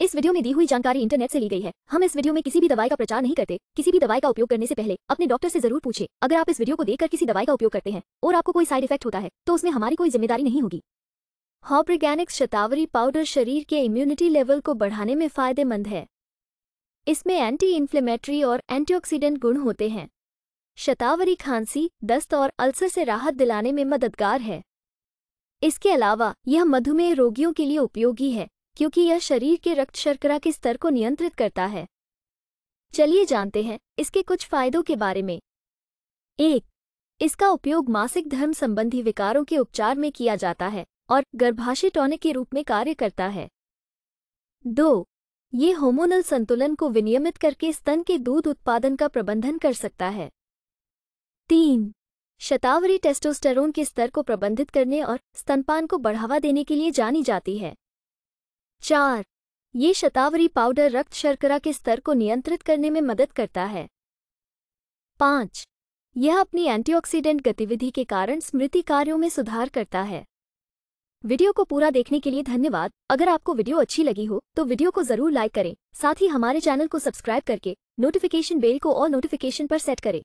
इस वीडियो में दी हुई जानकारी इंटरनेट से ली गई है हम इस वीडियो में किसी भी दवाई का प्रचार नहीं करते किसी भी दवाई का उपयोग करने से पहले अपने डॉक्टर से जरूर पूछे अगर आप इस वीडियो को देखकर किसी दवाई का उपयोग करते हैं और आपको कोई साइड इफेक्ट होता है तो उसमें हमारी कोई जिम्मेदारी नहीं होगी हॉब्रिगैनिक्स शतावरी पाउडर शरीर के इम्यूनिटी लेवल को बढ़ाने में फायदेमंद है इसमें एंटी इन्फ्लेमेटरी और एंटीऑक्सीडेंट गुण होते हैं शतावरी खांसी दस्त और अल्सर से राहत दिलाने में मददगार है इसके अलावा यह मधुमेह रोगियों के लिए उपयोगी है क्योंकि यह शरीर के रक्त शर्करा के स्तर को नियंत्रित करता है चलिए जानते हैं इसके कुछ फायदों के बारे में एक इसका उपयोग मासिक धर्म संबंधी विकारों के उपचार में किया जाता है और गर्भाशय टॉनिक के रूप में कार्य करता है दो ये होमोनल संतुलन को विनियमित करके स्तन के दूध उत्पादन का प्रबंधन कर सकता है तीन शतावरी टेस्टोस्टेरोन के स्तर को प्रबंधित करने और स्तनपान को बढ़ावा देने के लिए जानी जाती है चार ये शतावरी पाउडर रक्त शर्करा के स्तर को नियंत्रित करने में मदद करता है पाँच यह अपनी एंटीऑक्सीडेंट गतिविधि के कारण स्मृति कार्यों में सुधार करता है वीडियो को पूरा देखने के लिए धन्यवाद अगर आपको वीडियो अच्छी लगी हो तो वीडियो को जरूर लाइक करें साथ ही हमारे चैनल को सब्सक्राइब करके नोटिफिकेशन बेल को और नोटिफिकेशन पर सेट करें